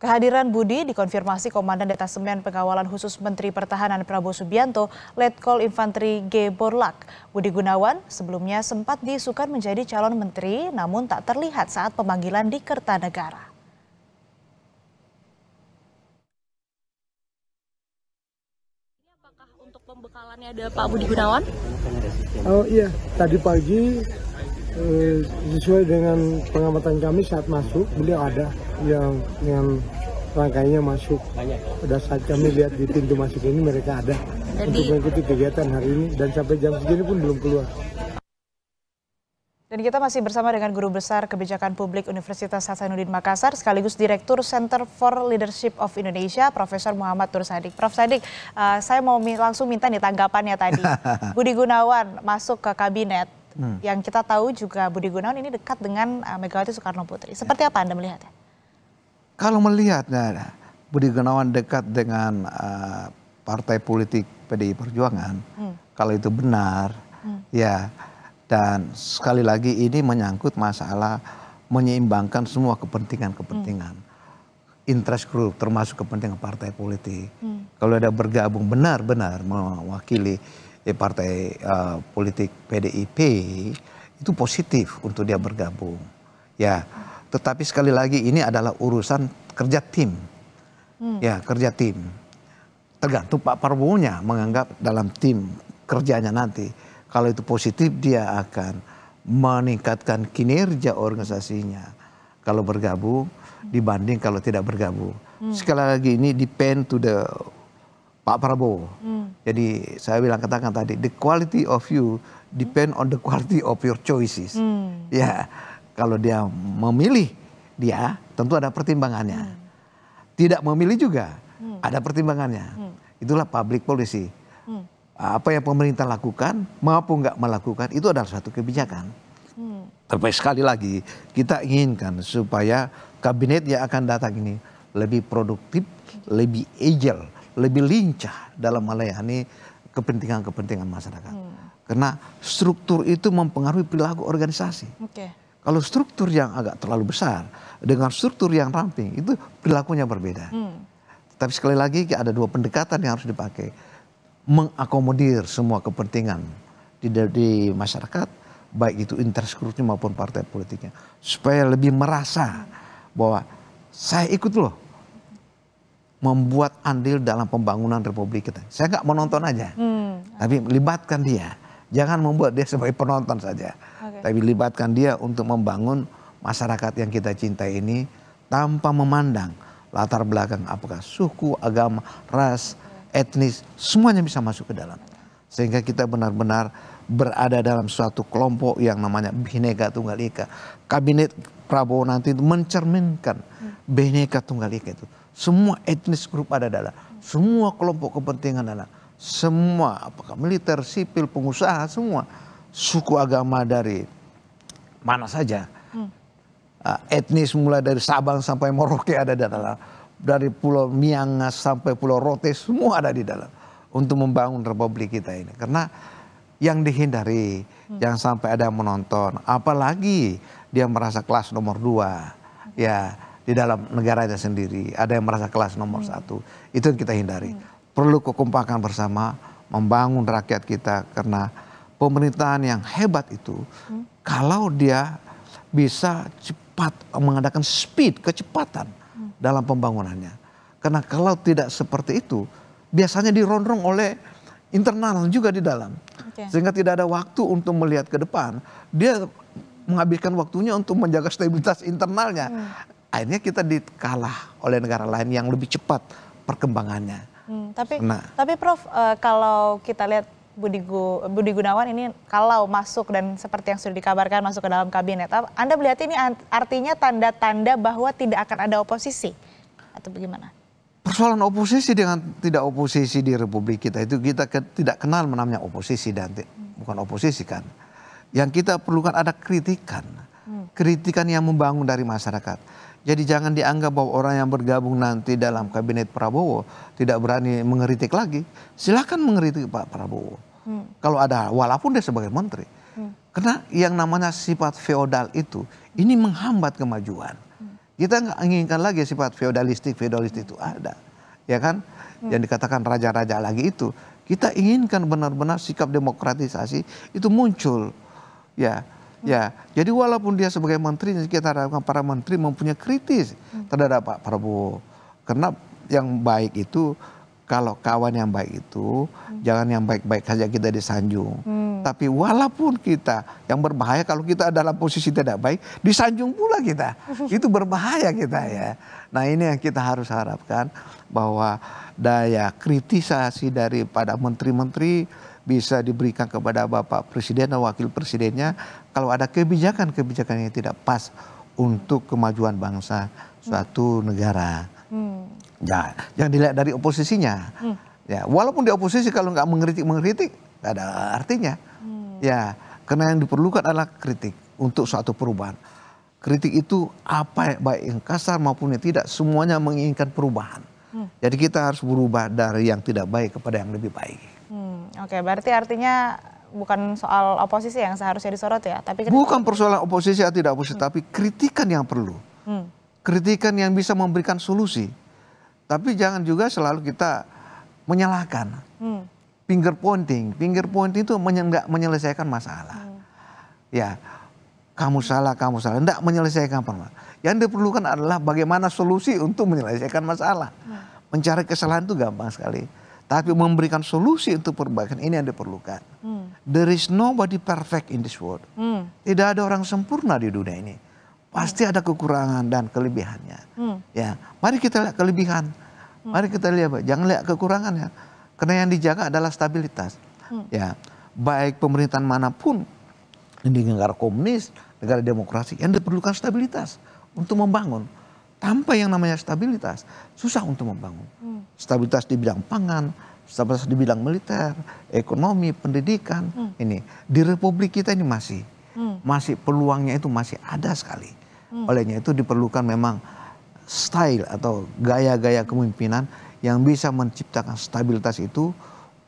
Kehadiran Budi dikonfirmasi Komandan Detasemen Pengawalan Khusus Menteri Pertahanan Prabowo Subianto, Letkol Infanteri G. Borlak. Budi Gunawan sebelumnya sempat diisukan menjadi calon menteri namun tak terlihat saat pemanggilan di Kertanegara. Apakah untuk pembekalannya ada Pak Budi Gunawan? Oh iya, tadi pagi Eh, sesuai dengan pengamatan kami saat masuk beliau ada yang yang rangkainya masuk. Pada saat kami lihat di pintu masuk ini mereka ada Jadi... untuk mengikuti kegiatan hari ini dan sampai jam segini pun belum keluar. Dan kita masih bersama dengan Guru Besar Kebijakan Publik Universitas Hasanuddin Makassar sekaligus Direktur Center for Leadership of Indonesia, Profesor Muhammad Nur Sadik. Prof Sadik, uh, saya mau langsung minta nih tanggapannya tadi. Budi Gunawan masuk ke kabinet, Hmm. Yang kita tahu juga Budi Gunawan ini dekat dengan uh, Megawati Soekarno Putri. Seperti ya. apa Anda melihatnya? Kalau melihat nah, nah, Budi Gunawan dekat dengan uh, partai politik PDI Perjuangan, hmm. kalau itu benar, hmm. ya dan sekali lagi ini menyangkut masalah menyeimbangkan semua kepentingan-kepentingan. Hmm interest group termasuk kepentingan partai politik. Hmm. Kalau ada bergabung benar-benar mewakili Eh, partai uh, politik PDIP itu positif untuk dia bergabung. Ya, tetapi sekali lagi ini adalah urusan kerja tim. Hmm. Ya, kerja tim. Tergantung Pak Prabowo-nya menganggap dalam tim kerjanya nanti kalau itu positif dia akan meningkatkan kinerja organisasinya kalau bergabung dibanding kalau tidak bergabung. Hmm. Sekali lagi ini depend to the Pak Prabowo. Hmm jadi saya bilang katakan tadi, the quality of you depend on the quality of your choices. Hmm. Ya, kalau dia memilih dia tentu ada pertimbangannya. Hmm. Tidak memilih juga hmm. ada pertimbangannya. Hmm. Itulah public policy. Hmm. Apa yang pemerintah lakukan maupun nggak melakukan itu adalah satu kebijakan. Hmm. Tapi sekali lagi kita inginkan supaya kabinet yang akan datang ini lebih produktif, lebih agile lebih lincah dalam melayani kepentingan-kepentingan masyarakat. Hmm. Karena struktur itu mempengaruhi perilaku organisasi. Okay. Kalau struktur yang agak terlalu besar dengan struktur yang ramping itu perilakunya berbeda. Hmm. Tapi sekali lagi ada dua pendekatan yang harus dipakai. Mengakomodir semua kepentingan di, di masyarakat, baik itu interskrutnya maupun partai politiknya. Supaya lebih merasa bahwa saya ikut loh membuat andil dalam pembangunan republik kita. Saya nggak menonton aja, hmm. tapi libatkan dia. Jangan membuat dia sebagai penonton saja, okay. tapi libatkan dia untuk membangun masyarakat yang kita cintai ini tanpa memandang latar belakang apakah suku, agama, ras, etnis, semuanya bisa masuk ke dalam. Sehingga kita benar-benar berada dalam suatu kelompok yang namanya Bhinneka Tunggal Ika. Kabinet Prabowo nanti mencerminkan hmm. Bhinneka Tunggal Ika itu. Semua etnis grup ada dalam, semua kelompok kepentingan ada, semua apakah militer, sipil, pengusaha, semua suku agama dari mana saja. Hmm. Ah, etnis mulai dari Sabang sampai Merauke ada di dalam, dari Pulau Miangas sampai Pulau Rote semua ada di dalam untuk membangun republik kita ini. Karena yang dihindari, hmm. yang sampai ada menonton, apalagi dia merasa kelas nomor dua, hmm. ya di dalam negaranya sendiri. Ada yang merasa kelas nomor hmm. satu. Itu yang kita hindari. Hmm. Perlu kekompakan bersama membangun rakyat kita karena pemerintahan yang hebat itu hmm. kalau dia bisa cepat mengadakan speed kecepatan hmm. dalam pembangunannya. Karena kalau tidak seperti itu biasanya dirondong oleh internal juga di dalam. Okay. Sehingga tidak ada waktu untuk melihat ke depan. Dia menghabiskan waktunya untuk menjaga stabilitas internalnya. Hmm akhirnya kita dikalah oleh negara lain yang lebih cepat perkembangannya. Hmm, tapi nah. tapi Prof uh, kalau kita lihat Budi, Gu, Budi Gunawan ini kalau masuk dan seperti yang sudah dikabarkan masuk ke dalam kabinet, Anda melihat ini artinya tanda-tanda bahwa tidak akan ada oposisi atau bagaimana? Persoalan oposisi dengan tidak oposisi di Republik kita itu kita ke, tidak kenal namanya oposisi dan hmm. bukan oposisi kan. Yang kita perlukan ada kritikan, hmm. kritikan yang membangun dari masyarakat jadi jangan dianggap bahwa orang yang bergabung nanti dalam kabinet Prabowo tidak berani mengeritik lagi. Silakan mengeritik Pak Prabowo. Hmm. Kalau ada walaupun dia sebagai menteri. Hmm. Karena yang namanya sifat feodal itu ini menghambat kemajuan. Hmm. Kita nggak inginkan lagi sifat feodalistik feodalistik itu ada. Ya kan? Hmm. Yang dikatakan raja-raja lagi itu. Kita inginkan benar-benar sikap demokratisasi itu muncul. Ya, Ya, jadi walaupun dia sebagai menteri, kita harapkan para menteri mempunyai kritis terhadap Pak Prabowo. Karena yang baik itu kalau kawan yang baik itu hmm. jangan yang baik-baik saja kita disanjung. Hmm. Tapi walaupun kita yang berbahaya kalau kita dalam posisi tidak baik disanjung pula kita. Itu berbahaya kita ya. Nah ini yang kita harus harapkan bahwa daya kritisasi daripada menteri-menteri bisa diberikan kepada Bapak Presiden dan Wakil Presidennya kalau ada kebijakan-kebijakan yang tidak pas untuk kemajuan bangsa suatu negara. Hmm. Ya, yang dilihat dari oposisinya. Hmm. Ya, walaupun di oposisi kalau nggak mengkritik mengkritik, nggak ada artinya. Hmm. Ya, karena yang diperlukan adalah kritik untuk suatu perubahan. Kritik itu apa yang baik yang kasar maupun yang tidak, semuanya menginginkan perubahan. Hmm. Jadi kita harus berubah dari yang tidak baik kepada yang lebih baik. Hmm, Oke, okay, berarti artinya bukan soal oposisi yang seharusnya disorot ya, tapi kritik. bukan persoalan oposisi atau tidak oposisi, hmm. tapi kritikan yang perlu, hmm. kritikan yang bisa memberikan solusi. Tapi jangan juga selalu kita menyalahkan, hmm. finger pointing, finger pointing itu tidak menyelesaikan masalah. Hmm. Ya, kamu salah, kamu salah, tidak menyelesaikan masalah. Yang diperlukan adalah bagaimana solusi untuk menyelesaikan masalah. Hmm. Mencari kesalahan itu gampang sekali tapi memberikan solusi untuk perbaikan ini yang diperlukan. Hmm. There is nobody perfect in this world. Hmm. Tidak ada orang sempurna di dunia ini. Pasti hmm. ada kekurangan dan kelebihannya. Hmm. Ya, mari kita lihat kelebihan. Hmm. Mari kita lihat, jangan lihat kekurangannya. Karena yang dijaga adalah stabilitas. Hmm. Ya, baik pemerintahan manapun di negara komunis, negara demokrasi yang diperlukan stabilitas untuk membangun tanpa yang namanya stabilitas susah untuk membangun. Hmm. Stabilitas di bidang pangan, stabilitas di bidang militer, ekonomi, pendidikan, hmm. ini di republik kita ini masih hmm. masih peluangnya itu masih ada sekali. Hmm. Olehnya itu diperlukan memang style atau gaya-gaya kepemimpinan yang bisa menciptakan stabilitas itu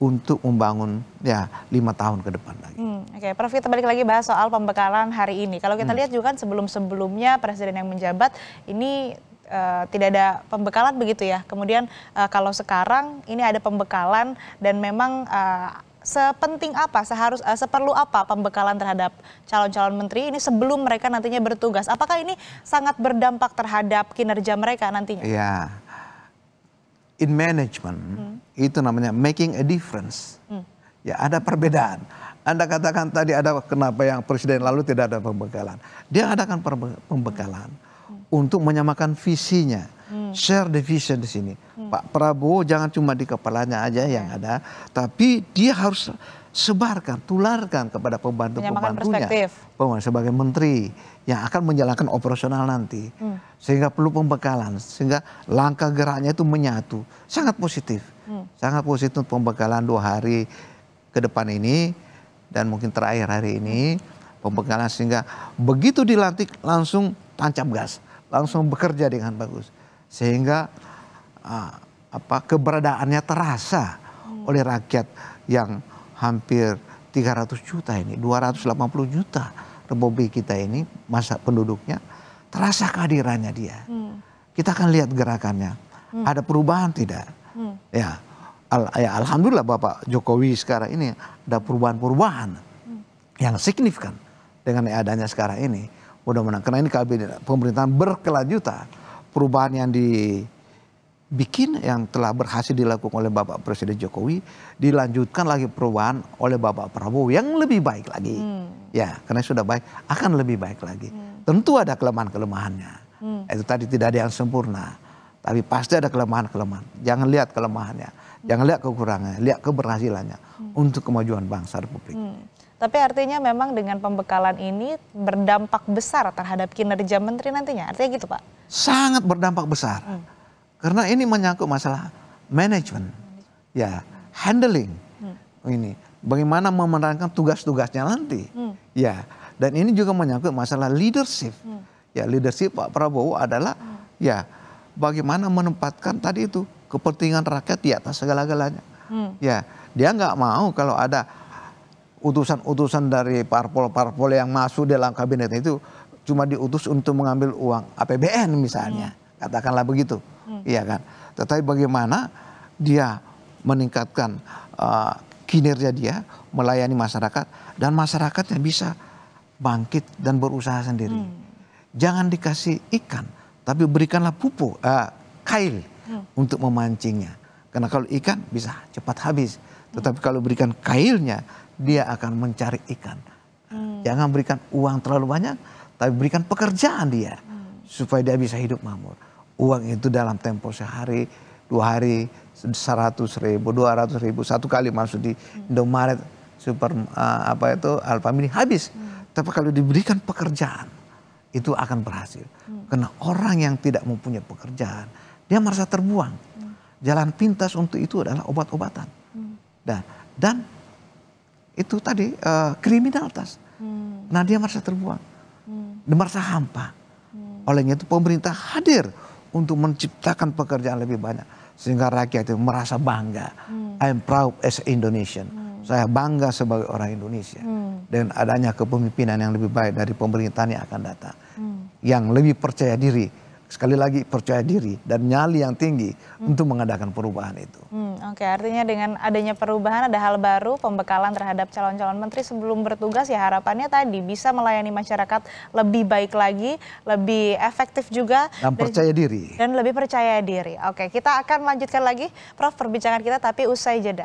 untuk membangun ya lima tahun ke depan lagi. Hmm, Oke, okay. Prof kita balik lagi bahas soal pembekalan hari ini. Kalau kita hmm. lihat juga kan sebelum-sebelumnya presiden yang menjabat ini uh, tidak ada pembekalan begitu ya. Kemudian uh, kalau sekarang ini ada pembekalan dan memang uh, sepenting apa, seharus uh, seperlu apa pembekalan terhadap calon-calon menteri ini sebelum mereka nantinya bertugas? Apakah ini sangat berdampak terhadap kinerja mereka nantinya? Iya in management hmm. itu namanya making a difference. Hmm. Ya ada perbedaan. Anda katakan tadi ada kenapa yang presiden lalu tidak ada pembekalan. Dia adakan pembekalan hmm. untuk menyamakan visinya. Hmm. Share the vision di sini. Hmm. Pak Prabowo jangan cuma di kepalanya aja yang ya. ada, tapi dia harus sebarkan, tularkan kepada pembantu-pembantunya sebagai menteri yang akan menjalankan operasional nanti. Hmm. Sehingga perlu pembekalan, sehingga langkah geraknya itu menyatu. Sangat positif. Hmm. Sangat positif pembekalan dua hari ke depan ini dan mungkin terakhir hari ini pembekalan sehingga begitu dilantik langsung tancap gas, langsung bekerja dengan bagus. Sehingga ah, apa keberadaannya terasa hmm. oleh rakyat yang hampir 300 juta ini, 280 juta republik kita ini masa penduduknya terasa kehadirannya dia. Hmm. Kita akan lihat gerakannya. Hmm. Ada perubahan tidak? Hmm. Ya. Al ya alhamdulillah Bapak Jokowi sekarang ini ada perubahan-perubahan hmm. yang signifikan dengan adanya sekarang ini. Mudah-mudahan karena ini kabinet pemerintahan berkelanjutan. Perubahan yang di bikin yang telah berhasil dilakukan oleh Bapak Presiden Jokowi dilanjutkan lagi perubahan oleh Bapak Prabowo yang lebih baik lagi. Hmm. Ya, karena sudah baik akan lebih baik lagi. Hmm. Tentu ada kelemahan-kelemahannya. Hmm. Itu tadi tidak ada yang sempurna. Tapi pasti ada kelemahan-kelemahan. Jangan lihat kelemahannya, hmm. jangan lihat kekurangannya, lihat keberhasilannya hmm. untuk kemajuan bangsa Republik. Hmm. Tapi artinya memang dengan pembekalan ini berdampak besar terhadap kinerja menteri nantinya. Artinya gitu, Pak. Sangat berdampak besar. Hmm karena ini menyangkut masalah manajemen, ya handling hmm. ini, bagaimana memenangkan tugas-tugasnya nanti, hmm. ya. Dan ini juga menyangkut masalah leadership, hmm. ya leadership Pak Prabowo adalah hmm. ya bagaimana menempatkan tadi itu kepentingan rakyat di atas segala-galanya, hmm. ya. Dia nggak mau kalau ada utusan-utusan dari parpol-parpol yang masuk dalam kabinet itu cuma diutus untuk mengambil uang APBN misalnya, hmm. katakanlah begitu hmm. iya kan? Tetapi bagaimana dia meningkatkan uh, kinerja dia, melayani masyarakat dan masyarakatnya bisa bangkit dan berusaha sendiri. Hmm. Jangan dikasih ikan, tapi berikanlah pupuk uh, kail hmm. untuk memancingnya. Karena kalau ikan bisa cepat habis, tetapi hmm. kalau berikan kailnya dia akan mencari ikan. Hmm. Jangan berikan uang terlalu banyak, tapi berikan pekerjaan dia hmm. supaya dia bisa hidup makmur uang itu dalam tempo sehari, dua hari, seratus ribu, dua ratus ribu, satu kali masuk di Indomaret, super uh, apa itu Alfamini, habis. Hmm. Tapi kalau diberikan pekerjaan itu akan berhasil. Hmm. Karena orang yang tidak mempunyai pekerjaan dia merasa terbuang. Hmm. Jalan pintas untuk itu adalah obat-obatan. Hmm. Dan dan itu tadi uh, kriminalitas. Hmm. Nah dia merasa terbuang, hmm. dia merasa hampa. Hmm. Olehnya itu pemerintah hadir untuk menciptakan pekerjaan lebih banyak sehingga rakyat itu merasa bangga. Hmm. I'm proud as Indonesian. Hmm. Saya bangga sebagai orang Indonesia hmm. dengan adanya kepemimpinan yang lebih baik dari pemerintahan yang akan datang, hmm. yang lebih percaya diri sekali lagi percaya diri dan nyali yang tinggi hmm. untuk mengadakan perubahan itu. Hmm, Oke, okay. artinya dengan adanya perubahan ada hal baru pembekalan terhadap calon-calon menteri sebelum bertugas ya harapannya tadi bisa melayani masyarakat lebih baik lagi, lebih efektif juga dan, percaya diri. Dan lebih percaya diri. Oke, okay. kita akan lanjutkan lagi Prof perbincangan kita tapi usai jeda.